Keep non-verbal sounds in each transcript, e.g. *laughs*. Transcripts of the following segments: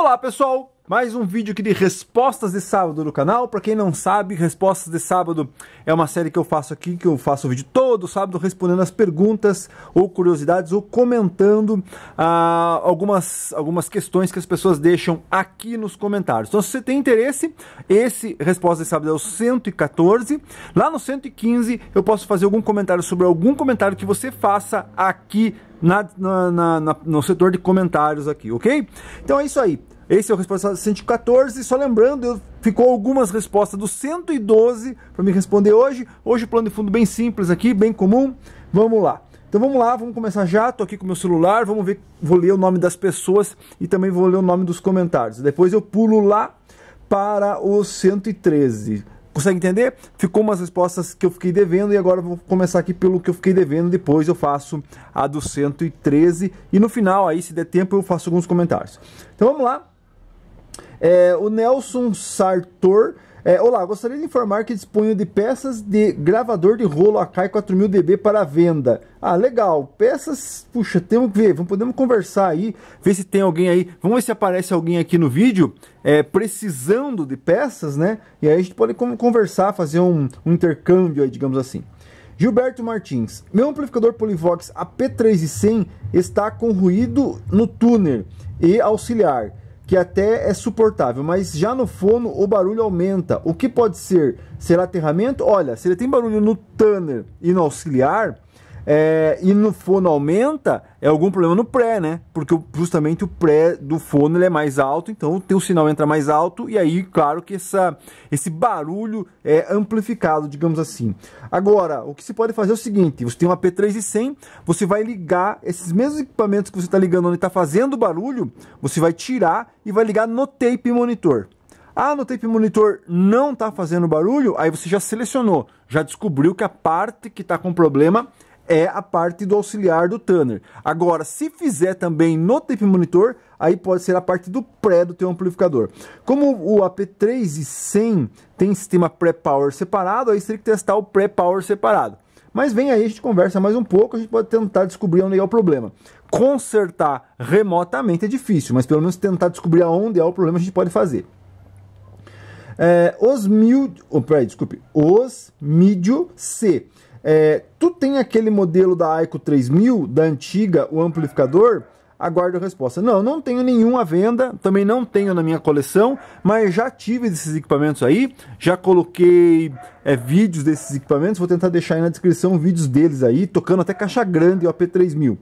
Olá, pessoal! Mais um vídeo aqui de respostas de sábado no canal. Para quem não sabe, respostas de sábado é uma série que eu faço aqui, que eu faço o vídeo todo sábado respondendo as perguntas ou curiosidades ou comentando ah, algumas, algumas questões que as pessoas deixam aqui nos comentários. Então, se você tem interesse, esse resposta de sábado é o 114. Lá no 115 eu posso fazer algum comentário sobre algum comentário que você faça aqui na, na, na, no setor de comentários aqui, ok? Então é isso aí. Esse é o resposta 114. Só lembrando, eu, ficou algumas respostas do 112 para me responder hoje. Hoje o plano de fundo bem simples aqui, bem comum. Vamos lá. Então vamos lá, vamos começar já. Estou aqui com meu celular, vamos ver, vou ler o nome das pessoas e também vou ler o nome dos comentários. Depois eu pulo lá para o 113. Consegue entender? Ficou umas respostas que eu fiquei devendo e agora vou começar aqui pelo que eu fiquei devendo. Depois eu faço a do 113 e no final, aí, se der tempo, eu faço alguns comentários. Então vamos lá. É, o Nelson Sartor é, olá, gostaria de informar que disponho de peças de gravador de rolo Akai 4000DB para venda. Ah, legal. Peças, puxa, temos que ver, vamos, podemos conversar aí, ver se tem alguém aí. Vamos ver se aparece alguém aqui no vídeo é, precisando de peças, né? E aí a gente pode conversar, fazer um, um intercâmbio aí, digamos assim. Gilberto Martins, meu amplificador Polivox AP3100 está com ruído no tuner e auxiliar que até é suportável, mas já no fono o barulho aumenta. O que pode ser? Será aterramento? Olha, se ele tem barulho no Tanner e no auxiliar, é, e no fono aumenta, é algum problema no pré, né? Porque justamente o pré do fono é mais alto, então o teu sinal entra mais alto e aí, claro que essa, esse barulho é amplificado, digamos assim. Agora, o que se pode fazer é o seguinte, você tem uma P3100, você vai ligar esses mesmos equipamentos que você está ligando onde está fazendo barulho, você vai tirar e vai ligar no tape monitor. Ah, no tape monitor não está fazendo barulho, aí você já selecionou, já descobriu que a parte que está com problema é a parte do auxiliar do Tanner. Agora, se fizer também no tape monitor, aí pode ser a parte do pré do teu amplificador. Como o AP3 e 100 tem sistema pré-power separado, aí você tem que testar o pré-power separado. Mas vem aí, a gente conversa mais um pouco, a gente pode tentar descobrir onde é o problema. Consertar remotamente é difícil, mas pelo menos tentar descobrir onde é o problema a gente pode fazer. É, os mil... Oh, peraí, desculpe. Os mídio C é, tu tem aquele modelo da Aiko 3000, da antiga, o amplificador? Aguardo a resposta. Não, não tenho nenhuma venda, também não tenho na minha coleção, mas já tive desses equipamentos aí, já coloquei é, vídeos desses equipamentos, vou tentar deixar aí na descrição vídeos deles aí, tocando até caixa grande o AP3000,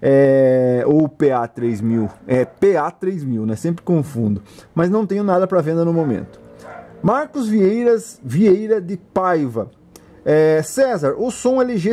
é, ou PA3000, é PA3000, né, sempre confundo, mas não tenho nada para venda no momento. Marcos Vieiras, Vieira de Paiva, é, César, o som LG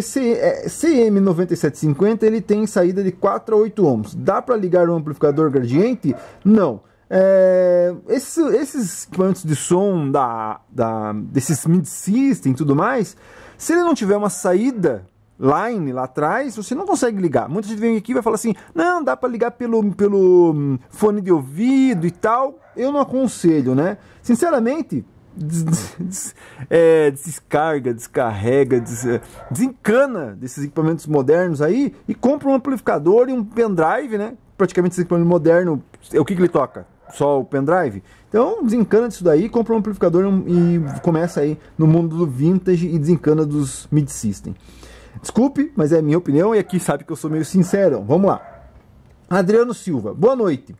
CM9750 é, ele tem saída de 4 a 8 ohms. Dá para ligar o amplificador gradiente? Não. É, esse, esses quantos de som da, da, desses mid system e tudo mais, se ele não tiver uma saída line lá atrás, você não consegue ligar. Muita gente vem aqui e vai falar assim: não, dá para ligar pelo, pelo hum, fone de ouvido e tal. Eu não aconselho, né? Sinceramente, é, descarga, descarrega, des, é, desencana desses equipamentos modernos aí e compra um amplificador e um pendrive, né? Praticamente esse equipamento moderno, é, o que, que ele toca? Só o pendrive? Então desencana disso daí, compra um amplificador e, e começa aí no mundo do vintage e desencana dos mid-system. Desculpe, mas é minha opinião e aqui sabe que eu sou meio sincero. Vamos lá. Adriano Silva, boa noite.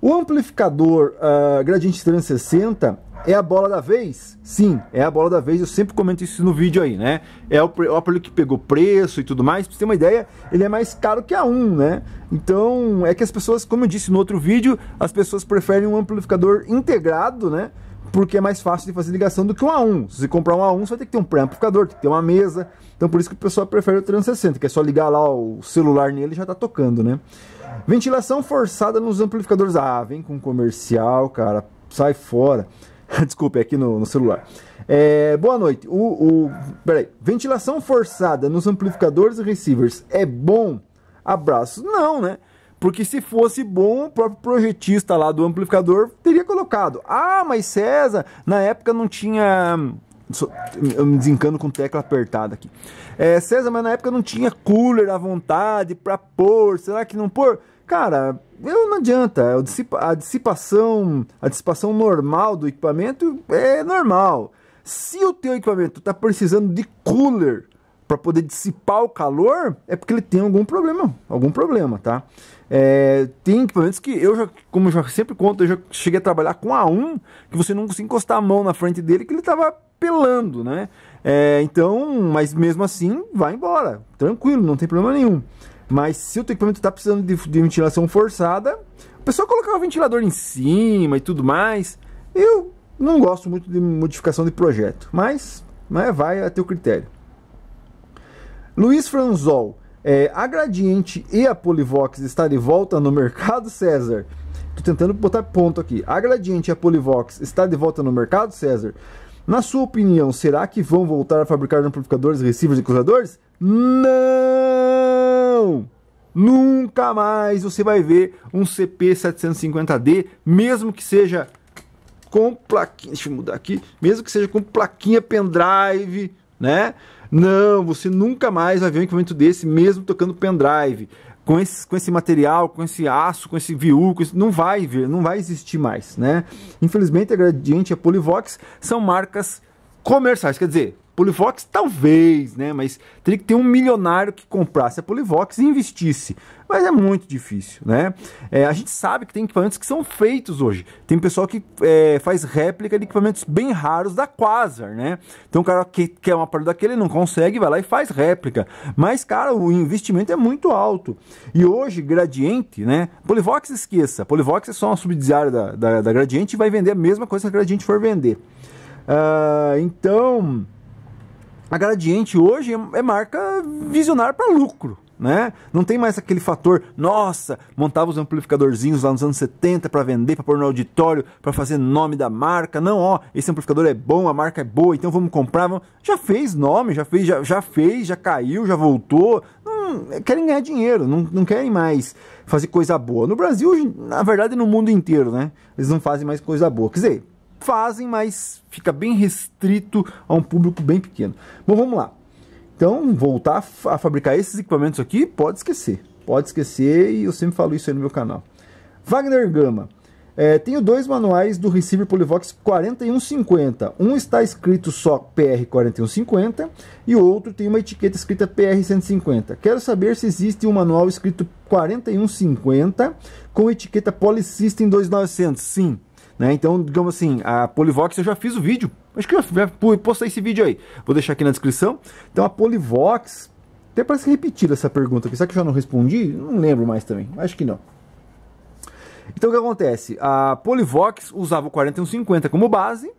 O amplificador uh, Gradiente 360 é a bola da vez? Sim, é a bola da vez, eu sempre comento isso no vídeo aí, né? É o, é o aparelho que pegou preço e tudo mais, pra você ter uma ideia, ele é mais caro que a 1, né? Então, é que as pessoas, como eu disse no outro vídeo, as pessoas preferem um amplificador integrado, né? porque é mais fácil de fazer ligação do que um A1. Se você comprar um A1, você vai ter que ter um pré-amplificador, tem que ter uma mesa. Então por isso que o pessoal prefere o 360, que é só ligar lá o celular nele e já tá tocando, né? Ventilação forçada nos amplificadores. Ah, vem com comercial, cara. Sai fora. *laughs* Desculpe, é aqui no, no celular. É, boa noite. O, o, peraí. Ventilação forçada nos amplificadores e receivers é bom? Abraço. Não, né? Porque se fosse bom, o próprio projetista lá do amplificador teria colocado. Ah, mas César, na época não tinha. Eu me desencano com tecla apertada aqui. É, César, mas na época não tinha cooler à vontade para pôr. Será que não pôr? Cara, eu não adianta. A dissipação, a dissipação normal do equipamento é normal. Se o teu equipamento está precisando de cooler para poder dissipar o calor, é porque ele tem algum problema, algum problema, tá? É, tem equipamentos que eu já, como eu já sempre conto, eu já cheguei a trabalhar com a um que você não conseguia encostar a mão na frente dele, que ele tava pelando, né? É, então, mas mesmo assim, vai embora, tranquilo, não tem problema nenhum. Mas se o teu equipamento está precisando de, de, ventilação forçada, o pessoal colocar o ventilador em cima e tudo mais, eu não gosto muito de modificação de projeto, mas, mas né, vai a teu critério. Luiz Franzol, é, a Gradiente e a Polivox está de volta no mercado, César? Tô tentando botar ponto aqui. A Gradiente e a Polivox está de volta no mercado, César? Na sua opinião, será que vão voltar a fabricar amplificadores, receivers e cruzadores? Não! Nunca mais você vai ver um CP750D, mesmo que seja com plaquinha, deixa eu mudar aqui, mesmo que seja com plaquinha pendrive, né? Não, você nunca mais vai ver um equipamento desse, mesmo tocando pendrive. Com esse, com esse material, com esse aço, com esse viúco, não vai ver, não vai existir mais, né? Infelizmente, a Gradiente e a Polivox são marcas comerciais, quer dizer, Polivox talvez, né? Mas teria que ter um milionário que comprasse a Polivox e investisse. Mas é muito difícil, né? É, a gente sabe que tem equipamentos que são feitos hoje. Tem pessoal que é, faz réplica de equipamentos bem raros da Quasar, né? Então o cara que quer uma parada daquele não consegue, vai lá e faz réplica. Mas, cara, o investimento é muito alto. E hoje, Gradiente, né? Polivox esqueça. Polivox é só uma subsidiária da, da, da Gradiente e vai vender a mesma coisa que a Gradiente for vender. Uh, então a Gradiente hoje é marca visionária para lucro. Né? Não tem mais aquele fator, nossa, montava os amplificadorzinhos lá nos anos 70 para vender, para pôr no auditório, para fazer nome da marca. Não, ó, esse amplificador é bom, a marca é boa, então vamos comprar. Vamos... Já fez nome, já fez, já, já fez, já caiu, já voltou. Não, é, querem ganhar dinheiro, não, não querem mais fazer coisa boa. No Brasil, na verdade, no mundo inteiro, né? Eles não fazem mais coisa boa. Quer dizer, fazem, mas fica bem restrito a um público bem pequeno. Bom, vamos lá. Então, voltar a fabricar esses equipamentos aqui, pode esquecer. Pode esquecer e eu sempre falo isso aí no meu canal. Wagner Gama. É, tenho dois manuais do receiver Polivox 4150. Um está escrito só PR4150 e o outro tem uma etiqueta escrita PR150. Quero saber se existe um manual escrito 4150 com etiqueta Polysystem 2900. Sim, né? Então, digamos assim, a Polivox eu já fiz o vídeo. Acho que eu já postei esse vídeo aí. Vou deixar aqui na descrição. Então a Polivox. Até parece é repetida essa pergunta aqui. Será que eu já não respondi? Não lembro mais também. Acho que não. Então o que acontece? A Polivox usava o 4150 como base.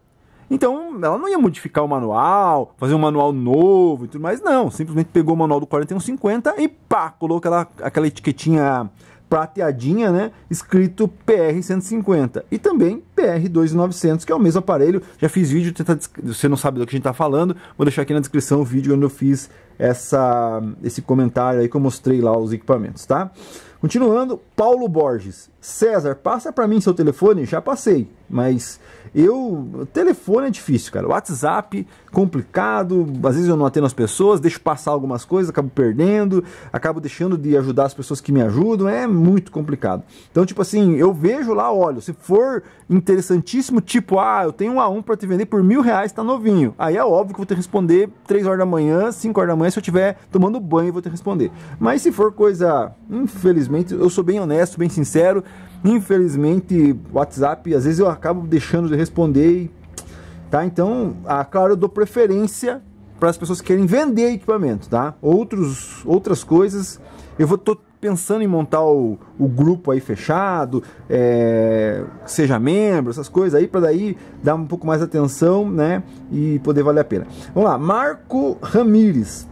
Então ela não ia modificar o manual, fazer um manual novo e tudo mais, não. Simplesmente pegou o manual do 4150 e pá, colocou aquela, aquela etiquetinha prateadinha, né? Escrito PR150 e também PR2900, que é o mesmo aparelho. Já fiz vídeo, tenta, você não sabe do que a gente tá falando, vou deixar aqui na descrição o vídeo onde eu fiz essa, esse comentário aí que eu mostrei lá os equipamentos, tá? Continuando, Paulo Borges. César, passa para mim seu telefone, já passei. Mas eu. Telefone é difícil, cara. WhatsApp, complicado. Às vezes eu não atendo as pessoas, deixo passar algumas coisas, acabo perdendo, acabo deixando de ajudar as pessoas que me ajudam. É muito complicado. Então, tipo assim, eu vejo lá, olho, se for interessantíssimo, tipo, ah, eu tenho um A1 para te vender por mil reais, tá novinho. Aí é óbvio que vou ter que responder 3 horas da manhã, 5 horas da manhã, se eu estiver tomando banho, vou ter que responder. Mas se for coisa. Infelizmente, eu sou bem honesto, bem sincero. Infelizmente, WhatsApp, às vezes eu acabo deixando de responder, tá? Então, a claro, eu dou preferência para as pessoas que querem vender equipamento, tá? Outros, outras coisas, eu vou tô pensando em montar o, o grupo aí fechado, é, seja membro, essas coisas aí, para daí dar um pouco mais atenção, né? E poder valer a pena. Vamos lá, Marco Ramires.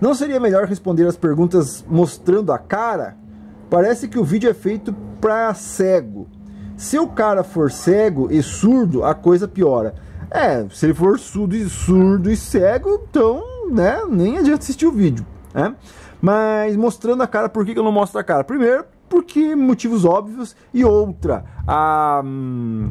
Não seria melhor responder as perguntas mostrando a cara? Parece que o vídeo é feito pra cego. Se o cara for cego e surdo, a coisa piora. É, se ele for surdo e surdo e cego, então, né, nem adianta assistir o vídeo, né? Mas mostrando a cara, por que, que eu não mostro a cara? Primeiro, porque motivos óbvios e outra, a hum,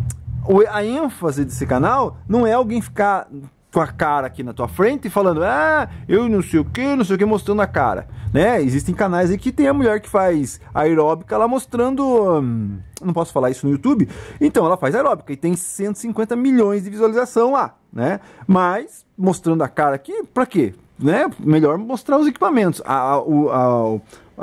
a ênfase desse canal não é alguém ficar com a cara aqui na tua frente e falando, ah, eu não sei o que, não sei o que, mostrando a cara, né? Existem canais aí que tem a mulher que faz aeróbica lá mostrando, hum, não posso falar isso no YouTube, então ela faz aeróbica e tem 150 milhões de visualização lá, né? Mas, mostrando a cara aqui, pra quê? né, melhor mostrar os equipamentos. A, a, a,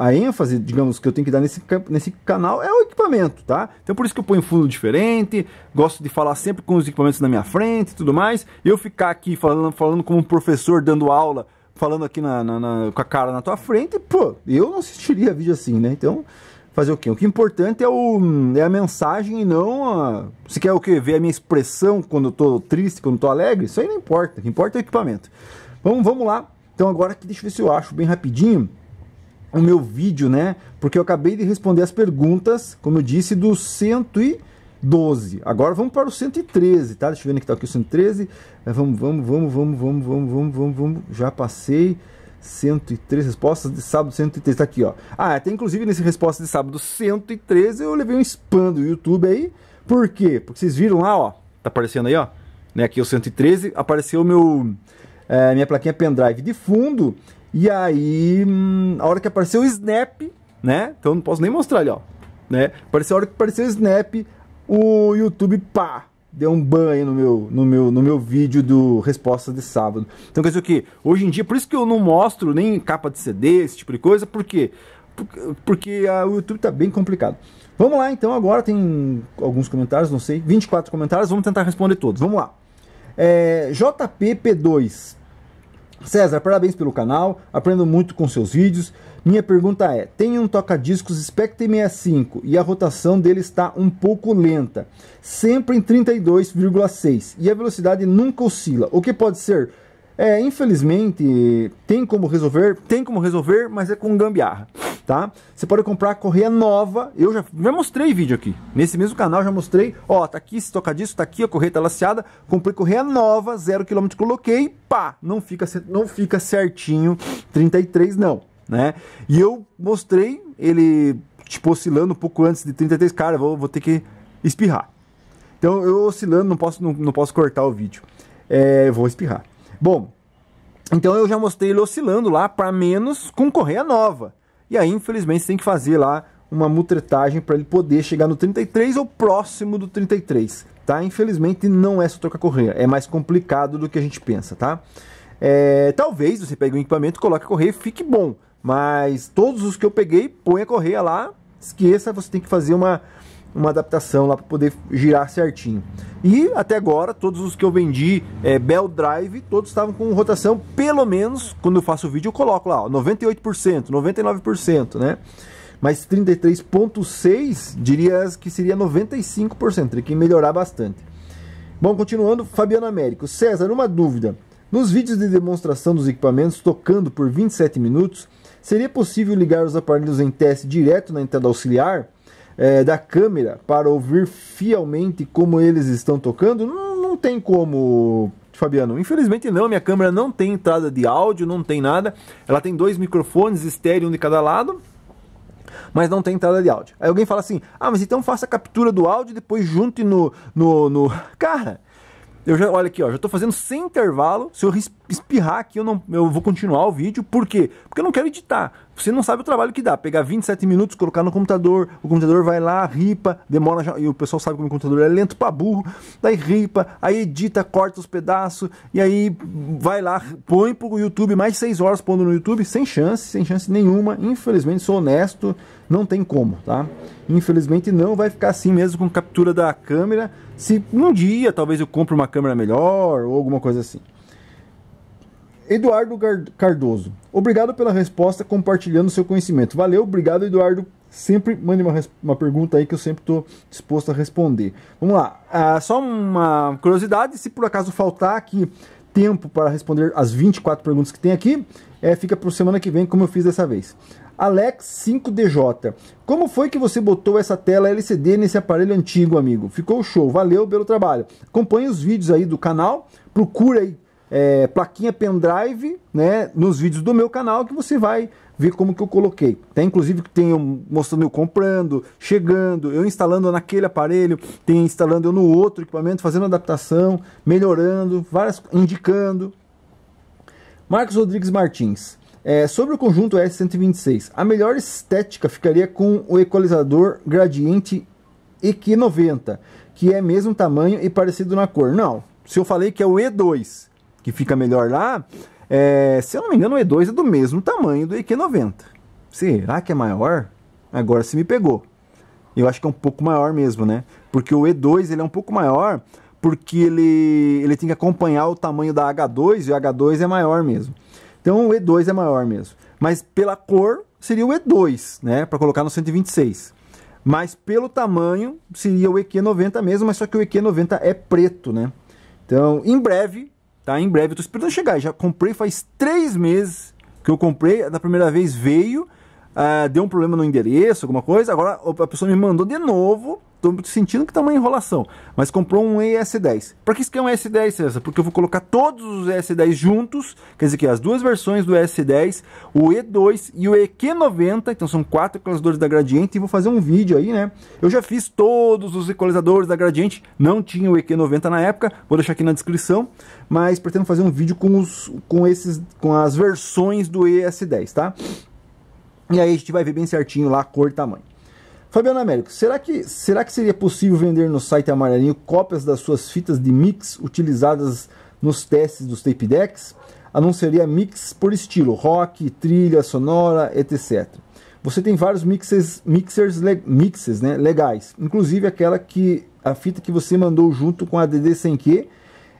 a, ênfase, digamos, que eu tenho que dar nesse, nesse canal é o equipamento, tá? Então por isso que eu ponho fundo diferente, gosto de falar sempre com os equipamentos na minha frente e tudo mais. Eu ficar aqui falando, falando como um professor dando aula, falando aqui na, na, na, com a cara na tua frente, pô, eu não assistiria vídeo assim, né? Então fazer o quê? O que é importante é, o, é a mensagem e não a... Você quer o quê? Ver a minha expressão quando eu tô triste, quando eu tô alegre? Isso aí não importa. O que importa é o equipamento. Então vamos lá. Então agora aqui, deixa eu ver se eu acho bem rapidinho o meu vídeo, né? Porque eu acabei de responder as perguntas, como eu disse, do 112. Agora vamos para o 113, tá? Deixa eu ver onde é está aqui o 113. É, vamos, vamos, vamos, vamos, vamos, vamos, vamos, vamos, vamos. Já passei. 103 respostas de sábado 103 tá aqui, ó. Ah, até inclusive nesse resposta de sábado 113 eu levei um spam do YouTube aí. Por quê? Porque vocês viram lá, ó. Tá aparecendo aí, ó. Né, aqui o 113, apareceu o meu é, minha plaquinha é pendrive de fundo. E aí, hum, a hora que apareceu o Snap, né? Então não posso nem mostrar ali, ó. Né? Apareceu a hora que apareceu o Snap, o YouTube, pá, deu um banho no meu, no meu, no meu vídeo do Resposta de Sábado. Então quer dizer o que? Hoje em dia, por isso que eu não mostro nem capa de CD, esse tipo de coisa, por quê? Porque, porque ah, a, o YouTube tá bem complicado. Vamos lá então, agora tem alguns comentários, não sei, 24 comentários, vamos tentar responder todos. Vamos lá. É, JPP2 César, parabéns pelo canal, aprendo muito com seus vídeos. Minha pergunta é: tem um toca-discos Spectrum 65 e a rotação dele está um pouco lenta, sempre em 32,6 e a velocidade nunca oscila. O que pode ser? É, infelizmente, tem como resolver, tem como resolver, mas é com gambiarra tá? Você pode comprar correia nova. Eu já, já mostrei vídeo aqui. Nesse mesmo canal já mostrei. Ó, tá aqui esse tocadisco, tá aqui a correia tá laceada. Comprei correia nova, zero quilômetro, coloquei, pá, não fica, não fica certinho 33 não, né? E eu mostrei ele, tipo, oscilando um pouco antes de 33. Cara, vou, vou ter que espirrar. Então, eu oscilando, não posso, não, não posso cortar o vídeo. É, eu vou espirrar. Bom, então eu já mostrei ele oscilando lá para menos com correia nova. E aí, infelizmente, você tem que fazer lá uma mutretagem para ele poder chegar no 33 ou próximo do 33, tá? Infelizmente, não é só trocar correia, é mais complicado do que a gente pensa, tá? É, talvez você pegue um equipamento, coloque a correia, fique bom, mas todos os que eu peguei, põe a correia lá, esqueça, você tem que fazer uma uma adaptação lá para poder girar certinho. E até agora, todos os que eu vendi é, Bell Drive, todos estavam com rotação, pelo menos quando eu faço o vídeo, eu coloco lá ó, 98%, 99%, né? Mas 33,6% diria que seria 95%, teria que melhorar bastante. Bom, continuando, Fabiano Américo. César, uma dúvida. Nos vídeos de demonstração dos equipamentos tocando por 27 minutos, seria possível ligar os aparelhos em teste direto na entrada auxiliar? é, da câmera para ouvir fielmente como eles estão tocando, não, não tem como Fabiano? Infelizmente não, minha câmera não tem entrada de áudio, não tem nada. Ela tem dois microfones estéreo um de cada lado, mas não tem entrada de áudio. Aí alguém fala assim: ah, mas então faça a captura do áudio e depois junte no, no, no. *laughs* Cara, eu já, olha aqui, ó, já estou fazendo sem intervalo. Se eu espirrar aqui, eu, não, eu vou continuar o vídeo. Por quê? Porque eu não quero editar. Você não sabe o trabalho que dá. Pegar 27 minutos, colocar no computador, o computador vai lá, ripa, demora. Já, e o pessoal sabe que o meu computador é lento pra burro, daí ripa, aí edita, corta os pedaços, e aí vai lá, põe pro YouTube, mais 6 horas pondo no YouTube, sem chance, sem chance nenhuma. Infelizmente, sou honesto, não tem como, tá? Infelizmente não vai ficar assim mesmo com captura da câmera. Se um dia talvez eu compre uma câmera melhor ou alguma coisa assim. Eduardo Cardoso. Obrigado pela resposta, compartilhando seu conhecimento. Valeu, obrigado, Eduardo. Sempre mande uma, uma pergunta aí que eu sempre estou disposto a responder. Vamos lá. Ah, só uma curiosidade: se por acaso faltar aqui tempo para responder as 24 perguntas que tem aqui, é, fica para semana que vem, como eu fiz dessa vez. Alex5DJ. Como foi que você botou essa tela LCD nesse aparelho antigo, amigo? Ficou show, valeu pelo trabalho. Acompanhe os vídeos aí do canal, procura aí é, plaquinha pendrive, né, nos vídeos do meu canal que você vai ver como que eu coloquei. Tem inclusive que tem mostrando eu comprando, chegando, eu instalando naquele aparelho, tem instalando eu no outro equipamento, fazendo adaptação, melhorando, várias indicando. Marcos Rodrigues Martins. É, sobre o conjunto S126, a melhor estética ficaria com o equalizador gradiente EQ90, que é mesmo tamanho e parecido na cor. Não, se eu falei que é o E2, que fica melhor lá, é, se eu não me engano, o E2 é do mesmo tamanho do EQ90. Será que é maior? Agora se me pegou. Eu acho que é um pouco maior mesmo, né? Porque o E2 ele é um pouco maior porque ele, ele tem que acompanhar o tamanho da H2 e o H2 é maior mesmo. Então o E2 é maior mesmo. Mas pela cor seria o E2, né? Para colocar no 126. Mas pelo tamanho seria o EQ90 mesmo, mas só que o EQ90 é preto, né? Então, em breve tá? Em breve, eu tô esperando chegar, já comprei faz três meses que eu comprei, da primeira vez veio, ah, deu um problema no endereço, alguma coisa, agora a pessoa me mandou de novo, tô sentindo que tá uma enrolação, mas comprou um ES10. Para que isso que é um ES10, César? Porque eu vou colocar todos os ES10 juntos, quer dizer que as duas versões do ES10, o E2 e o EQ90, então são quatro equalizadores da Gradiente, e vou fazer um vídeo aí, né? Eu já fiz todos os equalizadores da Gradiente, não tinha o EQ90 na época, vou deixar aqui na descrição, mas pretendo fazer um vídeo com, os, com, esses, com as versões do ES10, tá? E aí a gente vai ver bem certinho lá a cor e tamanho. Fabiano Américo, será que, será que seria possível vender no site amarelinho cópias das suas fitas de mix utilizadas nos testes dos tape decks? Anunciaria mix por estilo, rock, trilha, sonora, etc. Você tem vários mixes, mixers, mixes né, legais, inclusive aquela que a fita que você mandou junto com a DD 100Q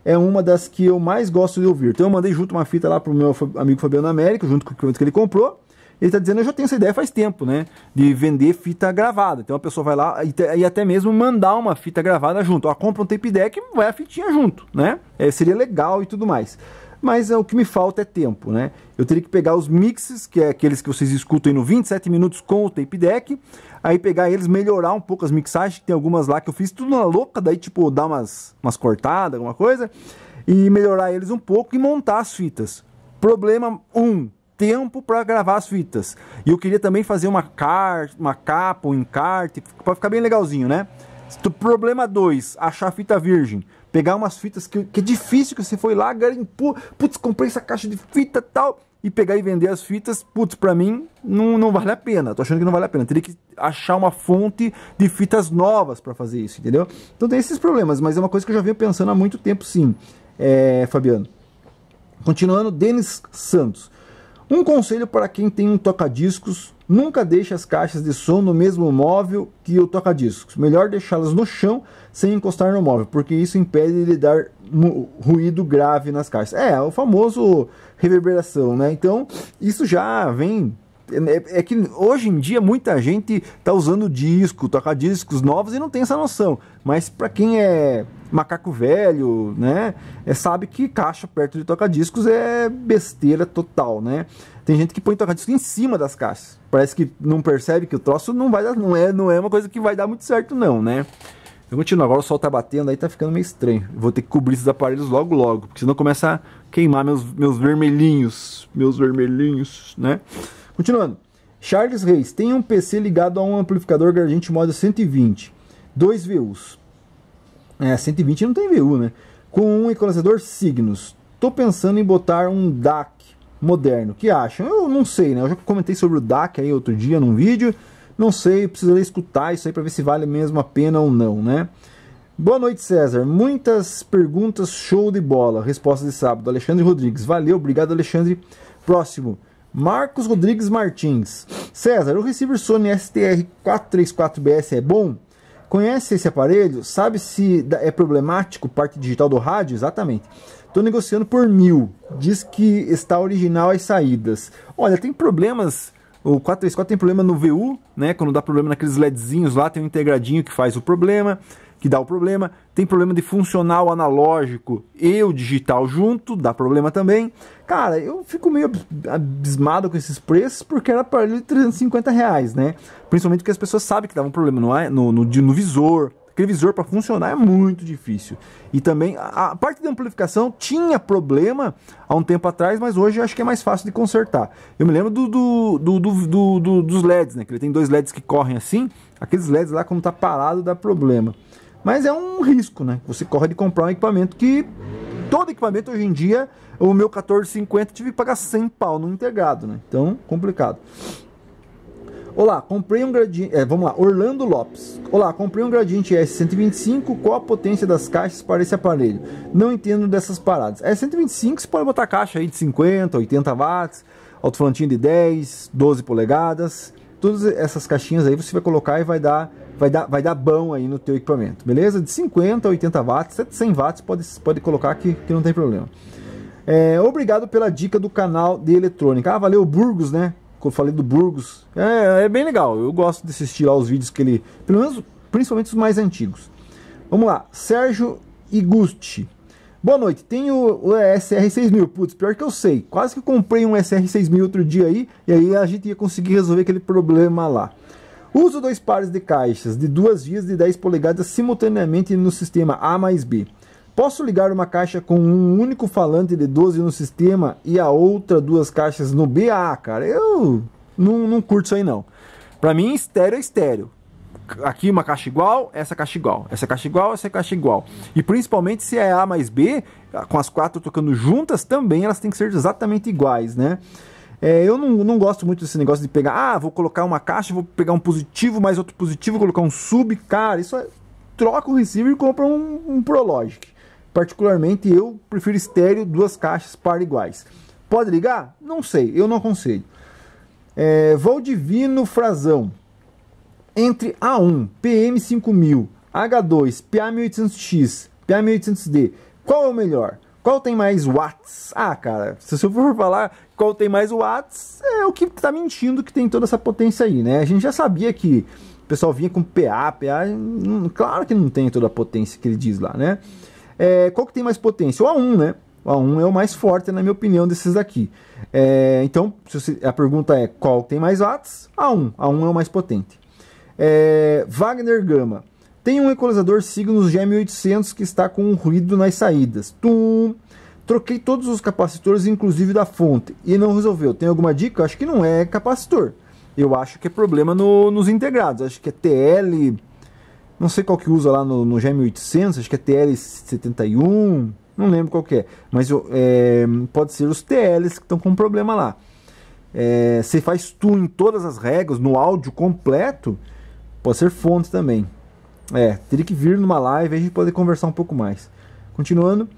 é uma das que eu mais gosto de ouvir. Então eu mandei junto uma fita lá para o meu amigo Fabiano Américo, junto com o que ele comprou ele está dizendo, eu já tenho essa ideia faz tempo, né? De vender fita gravada. Então a pessoa vai lá e, e até mesmo mandar uma fita gravada junto. Ó, compra um tape deck e vai a fitinha junto, né? É, seria legal e tudo mais. Mas é, o que me falta é tempo, né? Eu teria que pegar os mixes, que é aqueles que vocês escutam aí no 27 minutos com o tape deck, aí pegar eles, melhorar um pouco as mixagens, que tem algumas lá que eu fiz tudo na louca, daí tipo dar umas, umas cortadas, alguma coisa, e melhorar eles um pouco e montar as fitas. Problema 1. Um, tempo para gravar as fitas. E eu queria também fazer uma, car uma capa, um encarte, para ficar bem legalzinho, né? Problema 2, achar fita virgem. Pegar umas fitas que, que é difícil que você foi lá, garimpou, putz, comprei essa caixa de fita tal, e pegar e vender as fitas, putz, pra mim não, não vale a pena. Tô achando que não vale a pena. Teria que achar uma fonte de fitas novas para fazer isso, entendeu? Então tem esses problemas, mas é uma coisa que eu já venho pensando há muito tempo, sim, é, Fabiano. Continuando, Denis Santos. Um conselho para quem tem um toca-discos: nunca deixe as caixas de som no mesmo móvel que o toca-discos. Melhor deixá-las no chão sem encostar no móvel, porque isso impede de dar ruído grave nas caixas. É, o famoso reverberação, né? Então, isso já vem é, é que hoje em dia muita gente está usando disco, toca discos novos e não tem essa noção. Mas para quem é macaco velho, né? É, sabe que caixa perto de toca-discos é besteira total, né? Tem gente que põe toca-discos em cima das caixas. Parece que não percebe que o troço não vai dar, não é, não é uma coisa que vai dar muito certo não, né? Eu continuo, agora o sol tá batendo aí, tá ficando meio estranho. Vou ter que cobrir esses aparelhos logo logo, porque senão começa a queimar meus, meus vermelhinhos, meus vermelhinhos, né? Continuando. Charles Reis, tem um PC ligado a um amplificador Gradiente Moda 120, dois VUs, é, 120 não tem VU, né? Com um equalizador Signos. Tô pensando em botar um DAC moderno. que acham? Eu não sei, né? Eu já comentei sobre o DAC aí outro dia num vídeo. Não sei, precisaria escutar isso aí para ver se vale mesmo a pena ou não, né? Boa noite, César. Muitas perguntas, show de bola. Resposta de sábado. Alexandre Rodrigues. Valeu, obrigado, Alexandre. Próximo. Marcos Rodrigues Martins. César, o receiver Sony STR434BS é bom? Conhece esse aparelho? Sabe se é problemático parte digital do rádio? Exatamente. Estou negociando por mil. Diz que está original as saídas. Olha, tem problemas. O 434 tem problema no VU, né? Quando dá problema naqueles LEDzinhos lá, tem um integradinho que faz o problema que dá o problema. Tem problema de funcional analógico e o digital junto, dá problema também. Cara, eu fico meio abismado com esses preços porque era para de 350 reais, né? Principalmente porque as pessoas sabem que dava um problema é? no, no, no, no visor. Aquele visor para funcionar é muito difícil. E também a, a parte da amplificação tinha problema há um tempo atrás, mas hoje eu acho que é mais fácil de consertar. Eu me lembro do, do, do, do dos LEDs, né? Que ele tem dois LEDs que correm assim. Aqueles LEDs lá, quando tá parado, dá problema. Mas é um risco, né? Você corre de comprar um equipamento que todo equipamento hoje em dia, o meu 1450 tive que pagar 100 pau no integrado, né? Então, complicado. Olá, comprei um gradiente. É, vamos lá, Orlando Lopes. Olá, comprei um gradiente S125. Qual a potência das caixas para esse aparelho? Não entendo dessas paradas. S125 você pode botar caixa aí de 50, 80 watts, alto-falantinho de 10, 12 polegadas. Todas essas caixinhas aí você vai colocar e vai dar vai dar vai dar bom aí no teu equipamento, beleza? De 50 a 80 watts, 700 100 watts pode pode colocar que, que não tem problema. É, obrigado pela dica do canal de eletrônica. Ah, valeu Burgos, né? Que eu falei do Burgos. É, é bem legal. Eu gosto de assistir lá os vídeos que ele, pelo menos principalmente os mais antigos. Vamos lá, Sérgio Iguste Boa noite, tenho o SR6000. Putz, pior que eu sei. Quase que eu comprei um SR6000 outro dia aí, e aí a gente ia conseguir resolver aquele problema lá. Uso dois pares de caixas de duas vias de 10 polegadas simultaneamente no sistema A mais B. Posso ligar uma caixa com um único falante de 12 no sistema e a outra duas caixas no BA, cara? Eu não, não curto isso aí não. Pra mim, estéreo é estéreo aqui uma caixa igual, essa caixa igual, essa caixa igual, essa caixa igual. E principalmente se é A mais B, com as quatro tocando juntas, também elas têm que ser exatamente iguais, né? É, eu não, não gosto muito desse negócio de pegar, ah, vou colocar uma caixa, vou pegar um positivo, mais outro positivo, colocar um sub, cara, isso é, troca o receiver e compra um, um Prologic. Particularmente eu prefiro estéreo, duas caixas par iguais. Pode ligar? Não sei, eu não aconselho. É, vou divino frasão entre A1, PM5000, H2, PA1800X, PA1800D, qual é o melhor? Qual tem mais watts? Ah, cara, se eu for falar qual tem mais watts, é o que tá mentindo que tem toda essa potência aí, né? A gente já sabia que o pessoal vinha com PA, PA, hum, claro que não tem toda a potência que ele diz lá, né? É, qual que tem mais potência? O A1, né? O A1 é o mais forte, na minha opinião, desses daqui. É, então, você, a pergunta é qual tem mais watts? A1. A1 é o mais potente. É, Wagner Gama. Tem um equalizador Signos GM800 que está com um ruído nas saídas. Tum. Troquei todos os capacitores, inclusive da fonte, e não resolveu. Tem alguma dica? Acho que não é capacitor. Eu acho que é problema no, nos integrados. Acho que é TL. Não sei qual que usa lá no, no GM800. Acho que é TL71. Não lembro qual que é. Mas é, pode ser os TLs que estão com problema lá. É, você faz tu em todas as regras, no áudio completo Pode ser fonte também. É, teria que vir numa live a gente poder conversar um pouco mais. Continuando,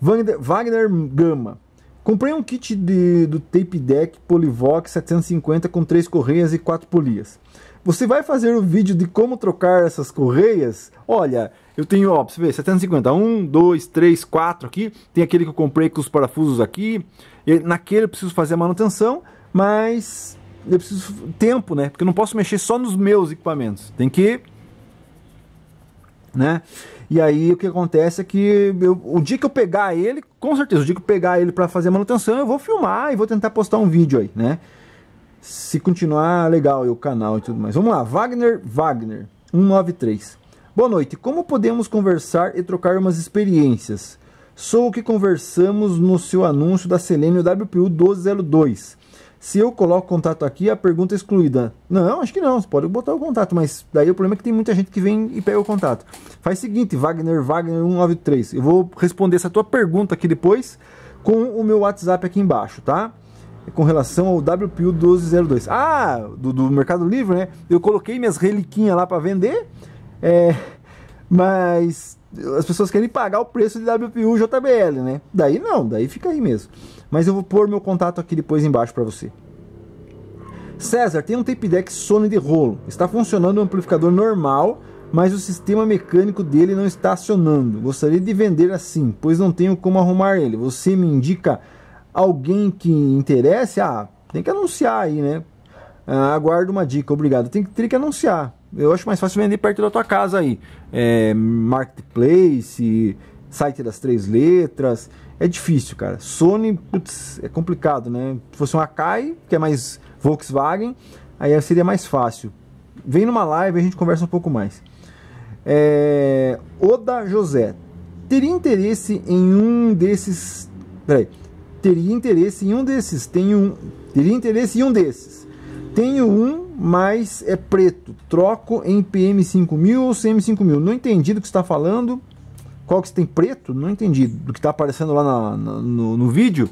Wagner, Wagner Gama. Comprei um kit de, do Tape Deck Polivox 750 com três correias e quatro polias. Você vai fazer o vídeo de como trocar essas correias? Olha, eu tenho, ó, pra você ver, 750, 1, 2, 3, 4 aqui. Tem aquele que eu comprei com os parafusos aqui. E naquele eu preciso fazer a manutenção, mas eu preciso tempo, né? Porque eu não posso mexer só nos meus equipamentos. Tem que. Né? E aí o que acontece é que eu, o dia que eu pegar ele, com certeza, o dia que eu pegar ele para fazer a manutenção, eu vou filmar e vou tentar postar um vídeo aí, né? Se continuar legal o canal e tudo mais. Vamos lá, Wagner Wagner 193. Boa noite. Como podemos conversar e trocar umas experiências? Sou o que conversamos no seu anúncio da Selenium WPU 1202 se eu coloco o contato aqui, a pergunta é excluída. Não, acho que não, você pode botar o contato, mas daí o problema é que tem muita gente que vem e pega o contato. Faz o seguinte, Wagner, Wagner 193, eu vou responder essa tua pergunta aqui depois com o meu WhatsApp aqui embaixo, tá? Com relação ao WPU 1202. Ah, do, do Mercado Livre, né? Eu coloquei minhas reliquinhas lá para vender, é, mas as pessoas querem pagar o preço de WPU JBL, né? Daí não, daí fica aí mesmo. Mas eu vou pôr meu contato aqui depois embaixo para você. César, tem um tape deck Sony de rolo. Está funcionando um amplificador normal, mas o sistema mecânico dele não está acionando. Gostaria de vender assim, pois não tenho como arrumar ele. Você me indica alguém que interesse? Ah, tem que anunciar aí, né? Ah, aguardo uma dica, obrigado. Tem que ter que anunciar. Eu acho mais fácil vender perto da tua casa aí. É, marketplace, site das três letras. É difícil, cara. Sony, putz, é complicado, né? Se fosse uma Kai, que é mais Volkswagen, aí seria mais fácil. Vem numa live e a gente conversa um pouco mais. É, Oda José. Teria interesse em um desses. Peraí. Teria interesse em um desses. Tenho um. Teria interesse em um desses. Tenho um, mas é preto troco em PM5000 ou CM5000. Não entendi do que está falando. Qual que tem preto? Não entendi do que está aparecendo lá na, na, no, no, vídeo.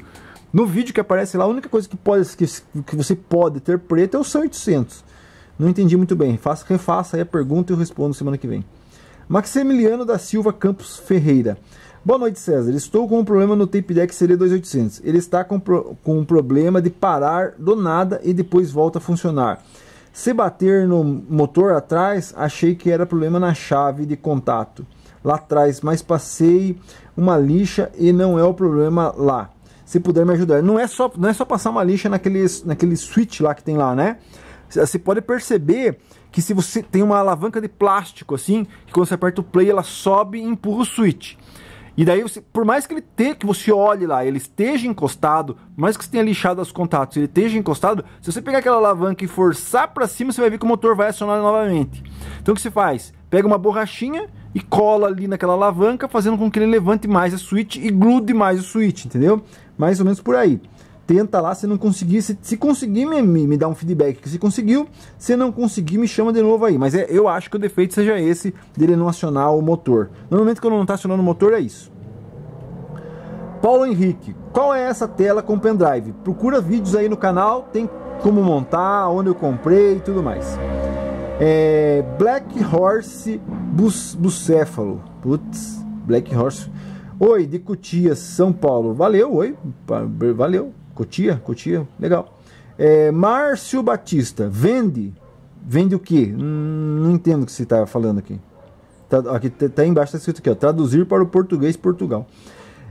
No vídeo que aparece lá, a única coisa que, pode, que, que você pode ter preto é o 100-800. Não entendi muito bem. Faça, refaça aí a pergunta e eu respondo semana que vem. Maximiliano da Silva Campos Ferreira. Boa noite, César. Estou com um problema no Tape Deck CD2800. Ele está com, pro, com um problema de parar do nada e depois volta a funcionar. Se bater no motor atrás, achei que era problema na chave de contato lá atrás, mas passei uma lixa e não é o problema lá. Se puder me ajudar. Não é só, não é só passar uma lixa naquele, naquele switch lá que tem lá, né? Você pode perceber que se você tem uma alavanca de plástico assim, que quando você aperta o play, ela sobe e empurra o switch. E daí, você, por mais que ele tenha, que você olhe lá, ele esteja encostado, por mais que você tenha lixado os contatos, ele esteja encostado, se você pegar aquela alavanca e forçar para cima, você vai ver que o motor vai acionar novamente. Então o que você faz? Pega uma borrachinha e cola ali naquela alavanca, fazendo com que ele levante mais a switch e grude mais o switch, entendeu? Mais ou menos por aí tenta lá, se não conseguir, se, se conseguir me, me, me dá um feedback que se conseguiu, se não conseguir me chama de novo aí, mas é, eu acho que o defeito seja esse dele não acionar o motor, Normalmente quando não está acionando o motor é isso. Paulo Henrique, qual é essa tela com pendrive? Procura vídeos aí no canal, tem como montar, onde eu comprei e tudo mais. É, Black Horse Bus, Bucéfalo, putz, Black Horse... Oi, de Cutias, São Paulo. Valeu, oi. Valeu. Cotia? Cotia, legal. É, Márcio Batista, vende. Vende o quê? Hum, não entendo o que você está falando aqui. Tá, aqui tá, tá embaixo tá escrito aqui, ó, traduzir para o português Portugal.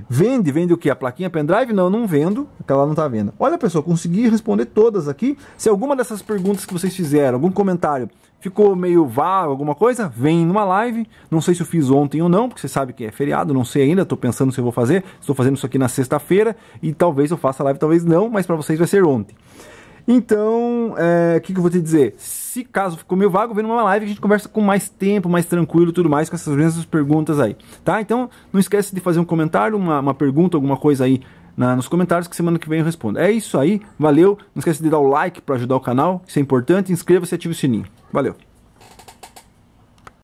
Vende, vende o que? A plaquinha pendrive? Não, não vendo, aquela não tá vendo. Olha, pessoal, consegui responder todas aqui. Se alguma dessas perguntas que vocês fizeram, algum comentário Ficou meio vago alguma coisa? Vem numa live. Não sei se eu fiz ontem ou não, porque você sabe que é feriado, não sei ainda, estou pensando se eu vou fazer. Estou fazendo isso aqui na sexta-feira e talvez eu faça live, talvez não, mas para vocês vai ser ontem. Então, é, o é, que, que eu vou te dizer? Se caso ficou meio vago, vem numa live que a gente conversa com mais tempo, mais tranquilo tudo mais, com essas mesmas perguntas aí, tá? Então, não esquece de fazer um comentário, uma, uma pergunta, alguma coisa aí na, nos comentários que semana que vem eu respondo. É isso aí, valeu. Não esquece de dar o like para ajudar o canal, isso é importante. Inscreva-se e ative o sininho. Valeu.